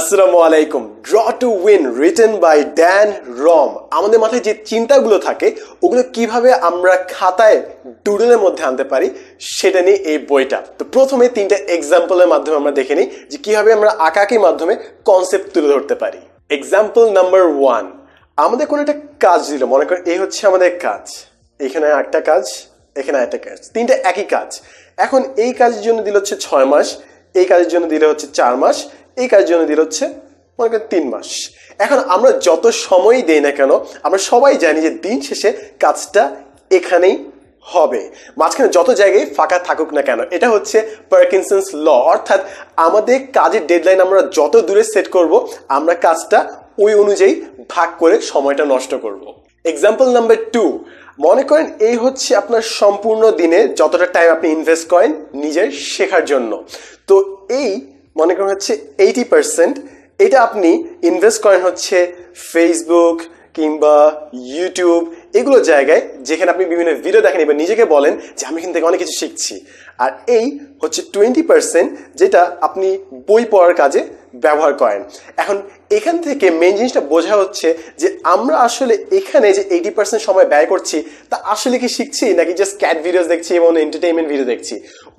আসসালামু আলাইকুম draw to win written by Dan Roam আমাদের মাথায় যে চিন্তাগুলো থাকে ওগুলো কিভাবে আমরা খাতায় ডুডলের মধ্যে আনতে পারি সেটা নিয়ে এই বইটা তো প্রথমে তিনটা এক্সাম্পলের মাধ্যমে আমরা দেখে নিই যে কীভাবে আমরা আঁকাকির মাধ্যমে কনসেপ্ট তুলে ধরতে পারি এক্সাম্পল নাম্বার ওয়ান আমাদের কোনো একটা কাজ দিল মনে করেন এই হচ্ছে আমাদের কাজ এখানে একটা কাজ এখানে একটা কাজ তিনটা একই কাজ এখন এই কাজের জন্য দিল হচ্ছে ছয় মাস এই কাজের জন্য দিলে হচ্ছে চার মাস এই কাজের জন্য দিল হচ্ছে মনে করেন তিন মাস এখন আমরা যত সময়ই দেই না কেন আমরা সবাই জানি যে দিন শেষে কাজটা এখানেই হবে মাঝখানে যত জায়গায় ফাঁকা থাকুক না কেন এটা হচ্ছে পার্কিনসন্স ল অর্থাৎ আমাদের কাজের ডেডলাইন আমরা যত দূরে সেট করব আমরা কাজটা ওই অনুযায়ী ভাগ করে সময়টা নষ্ট করব। এক্সাম্পল নাম্বার টু মনে করেন এই হচ্ছে আপনার সম্পূর্ণ দিনে যতটা টাইম আপনি ইনভেস্ট করেন নিজের শেখার জন্য তো এই মনে করেন হচ্ছে এইটি পার্সেন্ট এটা আপনি ইনভেস্ট করেন হচ্ছে ফেসবুক কিংবা ইউটিউব এগুলো জায়গায় যেখানে আপনি বিভিন্ন ভিডিও দেখেন এবার নিজেকে বলেন যে আমি এখান থেকে অনেক কিছু শিখছি আর এই হচ্ছে টোয়েন্টি পার্সেন্ট যেটা আপনি বই পড়ার কাজে ব্যবহার করেন এখন এখান থেকে মেন জিনিসটা বোঝা হচ্ছে যে আমরা আসলে এখানে যে এইটি পার্সেন্ট সময় ব্যয় করছি তা আসলে কি শিখছি নাকি জাস্ট ক্যাট ভিডিওস দেখছি এবং এন্টারটেনমেন্ট ভিডিও দেখছি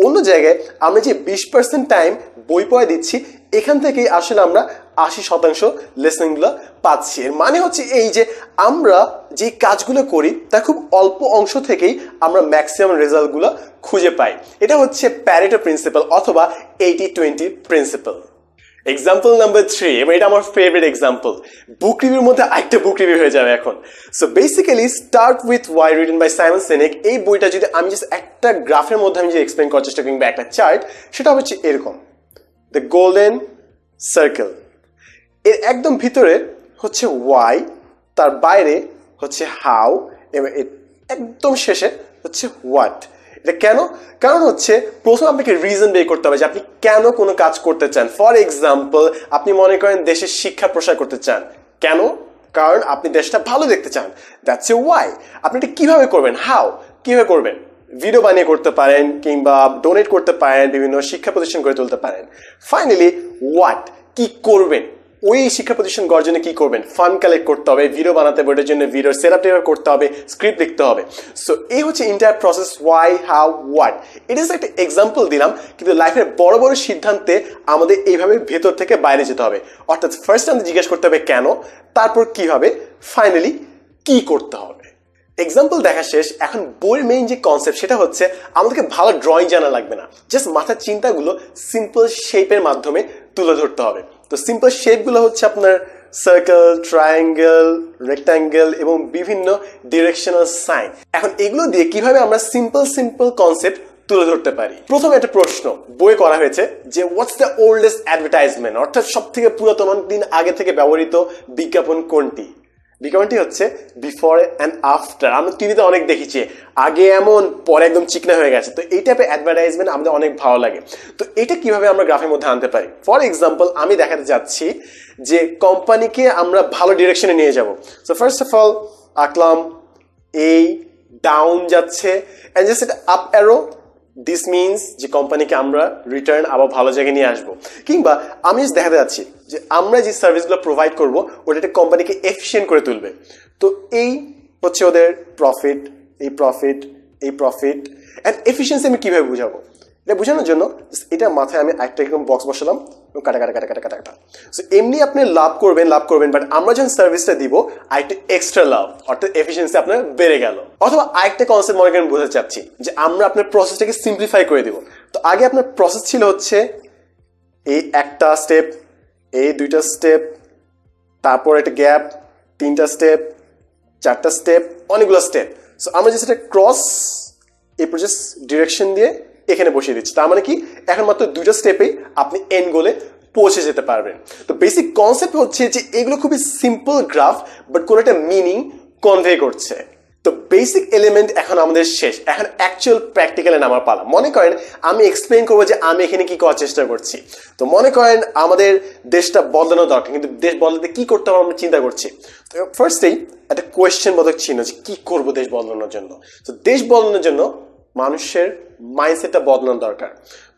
অন্য জায়গায় আমরা যে বিশ পার্সেন্ট টাইম বই পড়ে দিচ্ছি এখান থেকেই আসলে আমরা আশি শতাংশ লেসনগুলো পাচ্ছি এর মানে হচ্ছে এই যে আমরা যে কাজগুলো করি তা খুব অল্প অংশ থেকেই আমরা ম্যাক্সিমাম রেজাল্টগুলো খুঁজে পাই এটা হচ্ছে প্যারেটো প্রিন্সিপাল অথবা eighty twenty principle example number three এবার এটা আমার ফেভারিট এক্সাম্পল বুক রিভিউর মধ্যে আরেকটা বুক রিভিউ হয়ে যাবে এখন so basically start with why written by Simon Sinek এই বইটা যদি আমি জাস্ট একটা গ্রাফের মধ্যে আমি যদি এক্সপ্লেন করার চেষ্টা কিংবা একটা চার্ট সেটা হচ্ছে এরকম দ্য গোল্ডেন সার্কেল এর একদম ভিতরে হচ্ছে ওয়াই তার বাইরে হচ্ছে হাউ এবং একদম শেষে হচ্ছে হোয়াট এটা কেন কারণ হচ্ছে প্রথম আপনাকে রিজন বের করতে হবে যে আপনি কেন কোনো কাজ করতে চান ফর এক্সাম্পল আপনি মনে করেন দেশের শিক্ষা প্রসার করতে চান কেন কারণ আপনি দেশটা ভালো দেখতে চান দ্যাটস এ ওয়াই আপনি এটা কীভাবে করবেন হাও কীভাবে করবেন ভিডিও বানিয়ে করতে পারেন কিংবা ডোনেট করতে পারেন বিভিন্ন শিক্ষা প্রতিষ্ঠান করে তুলতে পারেন ফাইনালি হোয়াট কি করবেন ওই শিক্ষা প্রতিষ্ঠান গর্জনে কি করবেন ফান কালেক্ট করতে হবে ভিডিও বানাতে হবে ওটার জন্য ভিডিও সেট আপ করতে হবে স্ক্রিপ্ট লিখতে হবে সো এই হচ্ছে inter process why how what it is একটা এক্সাম্পল দিলাম কিন্তু লাইফের বড় বড় সিদ্ধান্তে আমাদের এইভাবে ভেতর থেকে বাইরে যেতে হবে অর্থাৎ ফার্স্ট আমাদের জিজ্ঞেস করতে হবে কেন তারপর কি হবে ফাইনালি কি করতে হবে এক্সাম্পল দেখা শেষ এখন বইয়ের মেইন যে কনসেপ্ট সেটা হচ্ছে আমাদেরকে ভালো ড্রয়িং জানা লাগবে না জাস্ট মাথার চিন্তাগুলো সিম্পল শেপের মাধ্যমে তুলে ধরতে হবে তো সিম্পল শেপগুলো হচ্ছে আপনার সার্কেল ট্রায়াঙ্গেল রেক্ট্যাঙ্গেল এবং বিভিন্ন ডিরেকশনাল সাইন এখন এগুলো দিয়ে কিভাবে আমরা সিম্পল সিম্পল কনসেপ্ট তুলে ধরতে পারি প্রথমে একটা প্রশ্ন বই করা হয়েছে যে হোয়াটস দ্য ওল্ডেস্ট অ্যাডভার্টাইজমেন্ট অর্থাৎ সব থেকে পুরাতন দিন আগে থেকে ব্যবহৃত বিজ্ঞাপন কোনটি বিকরণটি হচ্ছে বিফোর অ্যান্ড আফটার আমি টিভিতে অনেক দেখেছি আগে এমন পরে একদম চিকনা হয়ে গেছে তো এই টাইপের অ্যাডভার্টাইজমেন্ট আমাদের অনেক ভালো লাগে তো এটা কিভাবে আমরা গ্রাফের মধ্যে আনতে পারি ফর এক্সাম্পল আমি দেখাতে যাচ্ছি যে কোম্পানিকে আমরা ভালো ডিরেকশনে নিয়ে যাব সো ফার্স্ট অফ অল আঁকলাম এই ডাউন যাচ্ছে অ্যান্ড জাস্ট এটা আপ অ্যারো দিস মিনস যে কোম্পানিকে আমরা রিটার্ন আবার ভালো জায়গায় নিয়ে আসবো কিংবা আমি দেখাতে যাচ্ছি যে আমরা যে সার্ভিসগুলো প্রোভাইড করব ওটা একটা কোম্পানিকে এফিসিয়েন্ট করে তুলবে তো এই হচ্ছে ওদের প্রফিট এই প্রফিট এই প্রফিট অ্যান্ড এফিসিয়েন্সি আমি কীভাবে বুঝাবো এটা বোঝানোর জন্য এটা মাথায় আমি একটা একদম বক্স বসালাম এবং কাটা কাটা কাটা কাটা কাটা কাটা সো এমনি আপনি লাভ করবেন লাভ করবেন বাট আমরা যখন সার্ভিসটা দিব আরেকটা এক্সট্রা লাভ অর্থাৎ এফিসিয়েন্সি আপনার বেড়ে গেল অথবা আরেকটা কনসেপ্ট মনে করেন বোঝাতে চাচ্ছি যে আমরা আপনার প্রসেসটাকে সিম্পলিফাই করে দেবো তো আগে আপনার প্রসেস ছিল হচ্ছে এই একটা স্টেপ এই দুইটা স্টেপ তারপর একটা গ্যাপ তিনটা স্টেপ চারটা স্টেপ অনেকগুলো স্টেপ সো আমরা যে সেটা ক্রস এই প্রসেস ডিরেকশন দিয়ে এখানে বসিয়ে দিচ্ছি তার মানে কি এখন মাত্র দুটো স্টেপেই আপনি এন গোলে পৌঁছে যেতে পারবেন তো বেসিক কনসেপ্ট হচ্ছে যে এগুলো খুবই সিম্পল গ্রাফ বাট কোনো একটা মিনিং কনভে করছে তো বেসিক এলিমেন্ট এখন আমাদের শেষ এখন অ্যাকচুয়াল প্র্যাকটিক্যালে নামার পালা মনে করেন আমি এক্সপ্লেন করবো যে আমি এখানে কি করার চেষ্টা করছি তো মনে করেন আমাদের দেশটা বদলানো দরকার কিন্তু দেশ বদলাতে কি করতে হবে আমরা চিন্তা করছি তো ফার্স্টেই একটা কোয়েশ্চেন বোধক চিহ্ন যে কী করবো দেশ বদলানোর জন্য তো দেশ বদলানোর জন্য মানুষের মাইন্ডসেটটা বদলানো দরকার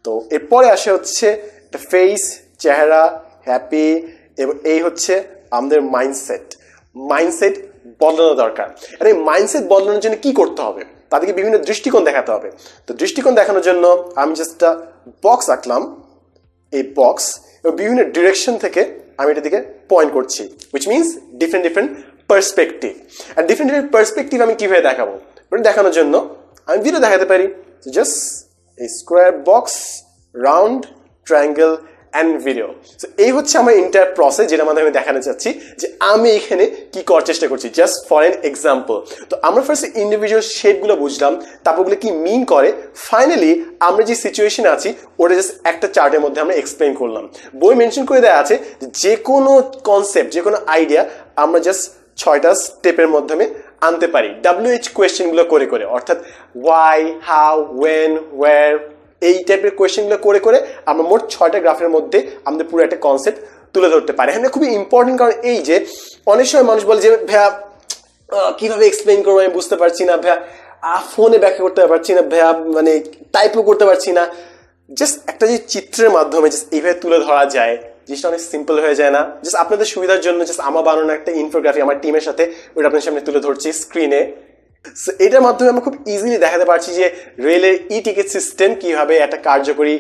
তো এরপরে আসে হচ্ছে একটা ফেস চেহারা হ্যাপি এবং এই হচ্ছে আমাদের মাইন্ডসেট মাইন্ডসেট বদলানো দরকার আর এই মাইন্ডসেট বদলানোর জন্য কী করতে হবে তাদেরকে বিভিন্ন দৃষ্টিকোণ দেখাতে হবে তো দৃষ্টিকোণ দেখানোর জন্য আমি জাস্ট বক্স আঁকলাম এই বক্স এবং বিভিন্ন ডিরেকশন থেকে আমি এটা দিকে পয়েন্ট করছি which means different different perspective আর ডিফারেন্ট ডিফারেন্ট পার্সপেক্টিভ আমি কীভাবে দেখাবো দেখানোর জন্য আমি ভিডিও দেখাতে পারি just square box round triangle and video তো এই হচ্ছে আমার ইন্টার প্রসেস যেটা আমাদের আমি দেখানো চাচ্ছি যে আমি এখানে কি করার চেষ্টা করছি জাস্ট ফর এন এক্সাম্পল তো আমরা ফার্স্ট ইন্ডিভিজুয়াল শেডগুলো বুঝলাম তারপরগুলো কি মিন করে ফাইনালি আমরা যে সিচুয়েশনে আছি ওটা জাস্ট একটা চার্টের মধ্যে আমরা এক্সপ্লেন করলাম বই মেনশন করে দেওয়া আছে যে কোনো কনসেপ্ট যে কোনো আইডিয়া আমরা জাস্ট ছয়টা স্টেপের মাধ্যমে আনতে পারি ডাব্লিউএইচ কোয়েশ্চেনগুলো করে করে অর্থাৎ ওয়াই হাউ ওয়েন ওয়ার এই টাইপের কোয়েশ্চেনগুলো করে করে আমরা মোট ছয়টা গ্রাফের মধ্যে আমাদের পুরো একটা কনসেপ্ট তুলে ধরতে পারি হ্যাঁ খুবই ইম্পর্টেন্ট কারণ এই যে অনেক সময় মানুষ বলে যে ভাইয়া কীভাবে এক্সপ্লেন করবো আমি বুঝতে পারছি না ভাইয়া ফোনে ব্যাখ্যা করতে পারছি না ভাইয়া মানে টাইপও করতে পারছি না জাস্ট একটা যে চিত্রের মাধ্যমে জাস্ট এইভাবে তুলে ধরা যায় জিনিসটা অনেক সিম্পল হয়ে যায় না জাস্ট আপনাদের সুবিধার জন্য জাস্ট আমার বানানো একটা ইনফোগ্রাফি আমার টিমের সাথে ওইটা আপনার সামনে তুলে ধরছি স্ক্রিনে সো এটার মাধ্যমে আমরা খুব ইজিলি দেখাতে পারছি যে রেলের ই টিকিট সিস্টেম কীভাবে একটা কার্যকরী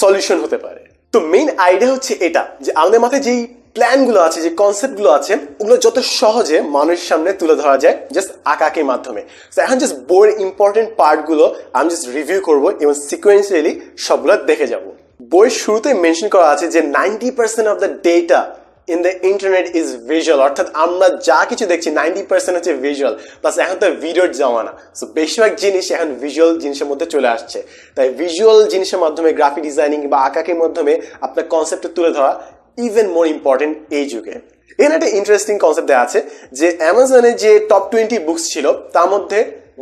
সলিউশন হতে পারে তো মেইন আইডিয়া হচ্ছে এটা যে আমাদের মাথায় যেই প্ল্যানগুলো আছে যে কনসেপ্টগুলো আছে ওগুলো যত সহজে মানুষের সামনে তুলে ধরা যায় জাস্ট আঁকাকির মাধ্যমে তো এখন জাস্ট বোর্ড ইম্পর্টেন্ট পার্টগুলো আমি জাস্ট রিভিউ করবো এবং সিকোয়েন্সিয়ালি সবগুলো দেখে যাবো বইয়ের শুরুতে মেনশন করা আছে যে ninety percent of the data in the internet is visual অর্থাৎ আমরা যা কিছু দেখছি নাইনটি পার্সেন্ট হচ্ছে ভিজুয়াল প্লাস এখন তো ভিডিওর জমানা সো বেশিরভাগ জিনিস এখন ভিজুয়াল জিনিসের মধ্যে চলে আসছে তাই ভিজুয়াল জিনিসের মাধ্যমে গ্রাফিক ডিজাইনিং বা আঁকাকের মাধ্যমে আপনার কনসেপ্টটা তুলে ধরা ইভেন মোর ইম্পর্টেন্ট এই যুগে এর একটা ইন্টারেস্টিং কনসেপ্ট দেওয়া আছে যে অ্যামাজনে যে টপ টোয়েন্টি বুকস ছিল তার মধ্যে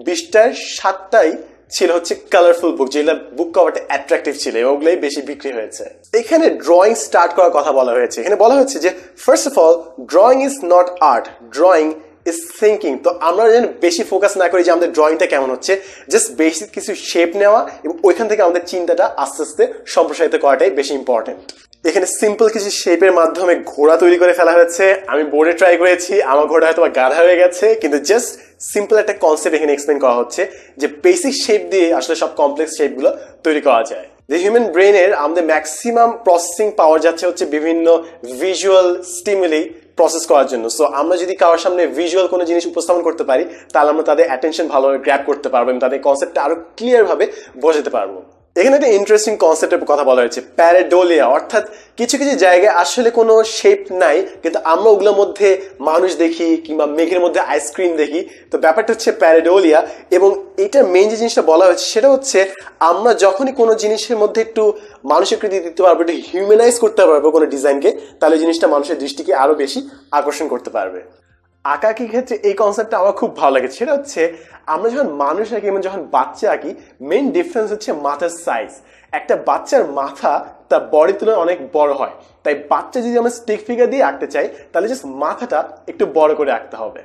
বিশটার সাতটাই ছিল হচ্ছে কালারফুল বুক যেগুলো বুক কভারটা অ্যাট্রাকটিভ ছিল এবং ওগুলোই বেশি বিক্রি হয়েছে এখানে ড্রয়িং স্টার্ট করার কথা বলা হয়েছে এখানে বলা হয়েছে যে first of all drawing is not art drawing is thinking তো আমরা যেন বেশি ফোকাস না করি যে আমাদের ড্রয়িংটা কেমন হচ্ছে জাস্ট বেশি কিছু শেপ নেওয়া এবং ওইখান থেকে আমাদের চিন্তাটা আস্তে আস্তে সম্প্রসারিত করাটাই বেশি ইম্পর্টেন্ট এখানে সিম্পল কিছু শেপের মাধ্যমে ঘোড়া তৈরি করে ফেলা হয়েছে আমি বোর্ডে ট্রাই করেছি আমার ঘোড়া হয়তো গাধা হয়ে গেছে কিন্তু জাস্ট সিম্পল একটা কনসেপ্ট এখানে এক্সপ্লেন করা হচ্ছে যে বেসিক শেপ দিয়ে আসলে সব কমপ্লেক্স শেপগুলো তৈরি করা যায় যে হিউম্যান ব্রেনের আমাদের ম্যাক্সিমাম প্রসেসিং পাওয়ার যাচ্ছে হচ্ছে বিভিন্ন ভিজুয়াল স্টিমুলি প্রসেস করার জন্য সো আমরা যদি কারোর সামনে ভিজুয়াল কোনো জিনিস উপস্থাপন করতে পারি তাহলে আমরা তাদের অ্যাটেনশন ভালোভাবে গ্র্যাপ করতে পারবো এবং তাদের কনসেপ্টটা আরও ক্লিয়ারভাবে বোঝাতে পারবো এখানে একটা ইন্টারেস্টিং কনসেপ্টের কথা বলা হয়েছে প্যারাডোলিয়া অর্থাৎ কিছু কিছু জায়গায় আসলে কোনো শেপ নাই কিন্তু আমরা ওগুলোর মধ্যে মানুষ দেখি কিংবা মেঘের মধ্যে আইসক্রিম দেখি তো ব্যাপারটা হচ্ছে প্যারাডোলিয়া এবং এটার মেন যে জিনিসটা বলা হয়েছে সেটা হচ্ছে আমরা যখনই কোনো জিনিসের মধ্যে একটু মানুষের কৃতি দিতে পারবো একটু হিউম্যানাইজ করতে পারবো কোনো ডিজাইনকে তাহলে জিনিসটা মানুষের দৃষ্টিকে আরও বেশি আকর্ষণ করতে পারবে কি ক্ষেত্রে এই কনসেপ্টটা আমার খুব ভালো লাগে সেটা হচ্ছে আমরা যখন মানুষ আঁকি এবং যখন বাচ্চা আঁকি মেন ডিফারেন্স হচ্ছে মাথার সাইজ একটা বাচ্চার মাথা তার বড়ি তুলনায় অনেক বড় হয় তাই বাচ্চা যদি আমরা স্টিক ফিগার দিয়ে আঁকতে চাই তাহলে জাস্ট মাথাটা একটু বড় করে আঁকতে হবে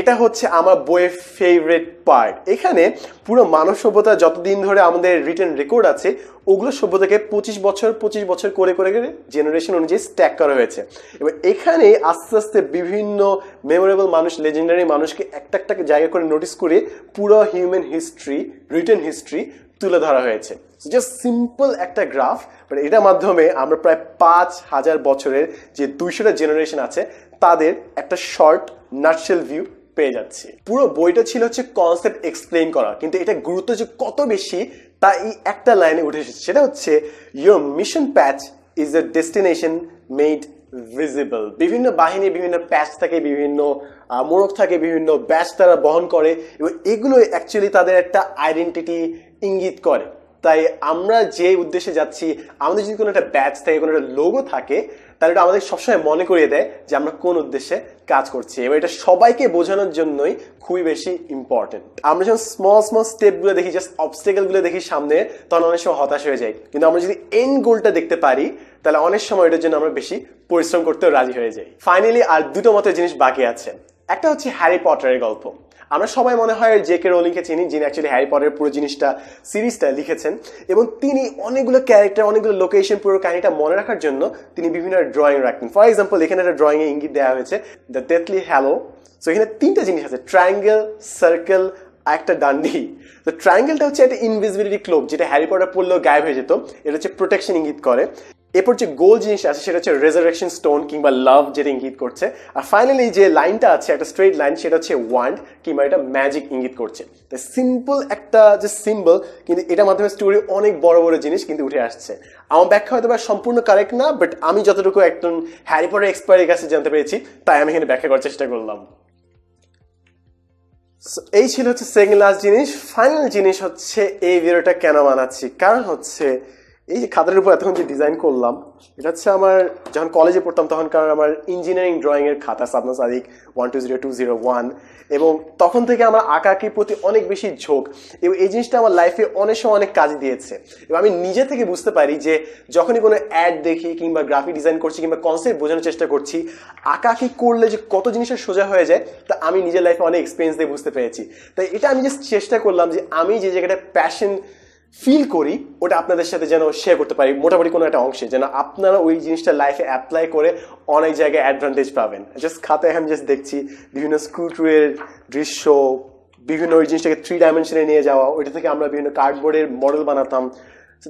এটা হচ্ছে আমার বইয়ের ফেভারেট পার্ট এখানে পুরো মানব সভ্যতা যতদিন ধরে আমাদের রিটার্ন রেকর্ড আছে ওগুলো সভ্যতাকে পঁচিশ বছর পঁচিশ বছর করে করে করে জেনারেশন অনুযায়ী স্ট্যাক করা হয়েছে এবার এখানে আস্তে আস্তে বিভিন্ন মেমোরেবল মানুষ লেজেন্ডারি মানুষকে একটা একটা জায়গা করে নোটিস করে পুরো হিউম্যান হিস্ট্রি রিটার্ন হিস্ট্রি তুলে ধরা হয়েছে জাস্ট সিম্পল একটা গ্রাফ বাট এটার মাধ্যমে আমরা প্রায় পাঁচ হাজার বছরের যে দুইশোটা জেনারেশন আছে তাদের একটা শর্ট নার্সেল ভিউ পেয়ে যাচ্ছে পুরো বইটা ছিল হচ্ছে কনসেপ্ট এক্সপ্লেন করা কিন্তু এটা গুরুত্ব যে কত বেশি তা এই একটা লাইনে উঠে এসেছে সেটা হচ্ছে your mission path is a destination made visible বিভিন্ন বাহিনী বিভিন্ন প্যাচ থাকে বিভিন্ন মোড়ক থাকে বিভিন্ন ব্যাচ তারা বহন করে এবং এগুলো অ্যাকচুয়ালি তাদের একটা আইডেন্টিটি ইঙ্গিত করে তাই আমরা যে উদ্দেশ্যে যাচ্ছি আমাদের যদি কোনো একটা ব্যাচ থাকে কোনো একটা লোগো থাকে তাহলে এটা আমাদের সবসময় মনে করিয়ে দেয় যে আমরা কোন উদ্দেশ্যে কাজ করছি এবার এটা সবাইকে বোঝানোর জন্যই খুবই বেশি ইম্পর্টেন্ট আমরা যখন স্মল স্মল স্টেপগুলো দেখি জাস্ট অবস্টেকলগুলো দেখি সামনে তখন অনেক সময় হতাশ হয়ে যায় কিন্তু আমরা যদি এন্ড গোলটা দেখতে পারি তাহলে অনেক সময় এটার জন্য আমরা বেশি পরিশ্রম করতেও রাজি হয়ে যাই ফাইনালি আর দুটো মতের জিনিস বাকি আছে একটা হচ্ছে হ্যারি পটারের গল্প আমরা সবাই মনে হয় জে কে রোলিংকে চিনি যিনি অ্যাকচুয়ালি হ্যারি পটারের পুরো জিনিসটা সিরিজটা লিখেছেন এবং তিনি অনেকগুলো ক্যারেক্টার অনেকগুলো লোকেশন পুরো কাহিনীটা মনে রাখার জন্য তিনি বিভিন্ন ড্রয়িং রাখতেন ফর এক্সাম্পল এখানে একটা ড্রয়িংয়ে ইঙ্গিত দেওয়া হয়েছে দ্য ডেথলি হ্যালো সো এখানে তিনটা জিনিস আছে ট্রায়াঙ্গেল সার্কেল একটা ডান্ডি তো ট্রায়াঙ্গেলটা হচ্ছে একটা ইনভিজিবিলিটি ক্লোব যেটা হ্যারি পটার পড়লেও গায়েব হয়ে যেত এটা হচ্ছে প্রোটেকশন ইঙ্গিত করে এরপর যে গোল জিনিস আছে সেটা হচ্ছে রেজারেকশন স্টোন কিংবা লাভ যেটা ইঙ্গিত করছে আর ফাইনালি যে লাইনটা আছে একটা স্ট্রেট লাইন সেটা হচ্ছে ওয়ান্ড কিংবা এটা ম্যাজিক ইঙ্গিত করছে সিম্পল একটা যে সিম্বল কিন্তু এটার মাধ্যমে স্টোরি অনেক বড় বড় জিনিস কিন্তু উঠে আসছে আমার ব্যাখ্যা হয়তো বা সম্পূর্ণ কারেক্ট না বাট আমি যতটুকু একজন হ্যারি পটার এক্সপার্টের কাছে জানতে পেরেছি তাই আমি এখানে ব্যাখ্যা করার চেষ্টা করলাম এই ছিল হচ্ছে সেকেন্ড লাস্ট জিনিস ফাইনাল জিনিস হচ্ছে এই ভিডিওটা কেন বানাচ্ছি কারণ হচ্ছে এই যে খাতার উপর এতক্ষণ যে ডিজাইন করলাম এটা হচ্ছে আমার যখন কলেজে পড়তাম তখনকার আমার ইঞ্জিনিয়ারিং ড্রয়িংয়ের খাতা Sabna Sadiq one two zero two zero one এবং তখন থেকে আমার আঁকাআঁকির প্রতি অনেক বেশি ঝোঁক এবং এই জিনিসটা আমার লাইফে অনেক সময় অনেক কাজ দিয়েছে এবং আমি নিজে থেকে বুঝতে পারি যে যখনই কোনো অ্যাড দেখি কিংবা গ্রাফিক ডিজাইন করছি কিংবা কনসেপ্ট বোঝানোর চেষ্টা করছি আঁকাআঁকি করলে যে কত জিনিসের সোজা হয়ে যায় তা আমি নিজের লাইফে অনেক এক্সপিরিয়েন্স দিয়ে বুঝতে পেরেছি তাই এটা আমি জাস্ট চেষ্টা করলাম যে আমি যে জায়গাটা প্যাশন ফিল করি ওটা আপনাদের সাথে যেন শেয়ার করতে পারি মোটামুটি কোনো একটা অংশে যেন আপনারা ওই জিনিসটা লাইফে অ্যাপ্লাই করে অনেক জায়গায় অ্যাডভান্টেজ পাবেন জাস্ট খাতায় আমি জাস্ট দেখছি বিভিন্ন স্ক্রু দৃশ্য বিভিন্ন ওই জিনিসটাকে থ্রি ডাইমেনশনে নিয়ে যাওয়া ওইটা থেকে আমরা বিভিন্ন কার্ডবোর্ডের মডেল বানাতাম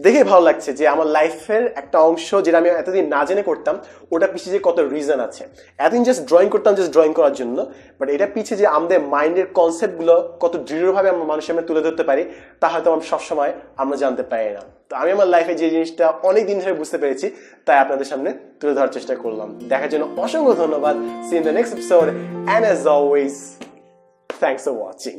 দেখে ভালো লাগছে যে আমার লাইফের একটা অংশ যেটা আমি এতদিন না জেনে করতাম ওটা পিছিয়ে যে কত রিজন আছে এতদিন জাস্ট ড্রয়িং করতাম জাস্ট ড্রয়িং করার জন্য বাট এটা পিছিয়ে যে আমাদের মাইন্ডের কনসেপ্টগুলো কত দৃঢ়ভাবে আমরা মানুষের সামনে তুলে ধরতে পারি তা হয়তো আমরা সবসময় আমরা জানতে পারি না তো আমি আমার লাইফে যে জিনিসটা অনেক দিন ধরে বুঝতে পেরেছি তাই আপনাদের সামনে তুলে ধরার চেষ্টা করলাম দেখার জন্য অসংখ্য ধন্যবাদ see in the next episode and as always thanks for watching